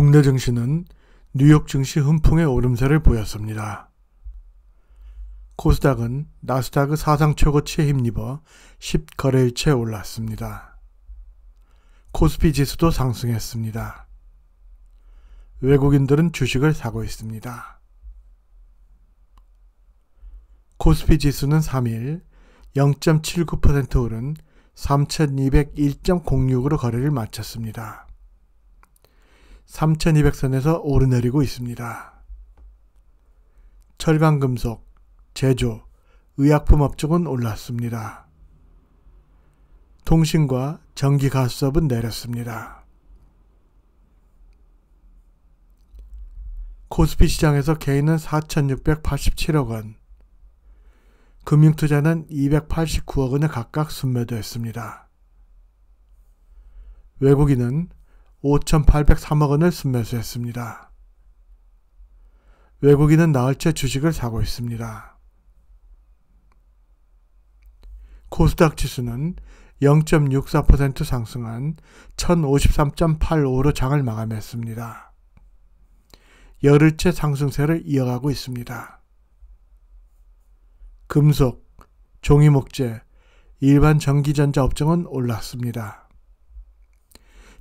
국내 증시는 뉴욕 증시 흥풍의 오름세를 보였습니다. 코스닥은 나스닥의 사상 최고치에 힘입어 10거래일째 올랐습니다. 코스피 지수도 상승했습니다. 외국인들은 주식을 사고 있습니다. 코스피 지수는 3일 0.79% 오른 3201.06으로 거래를 마쳤습니다. 3200선에서 오르내리고 있습니다. 철강금속, 제조, 의약품 업종은 올랐습니다. 통신과 전기가스업은 내렸습니다. 코스피 시장에서 개인은 4,687억 원, 금융투자는 289억 원에 각각 순매도했습니다. 외국인은 5,803억 원을 순매수했습니다. 외국인은 나흘째 주식을 사고 있습니다. 코스닥 지수는 0.64% 상승한 1053.85로 장을 마감했습니다. 열흘째 상승세를 이어가고 있습니다. 금속, 종이목재, 일반 전기전자 업종은 올랐습니다.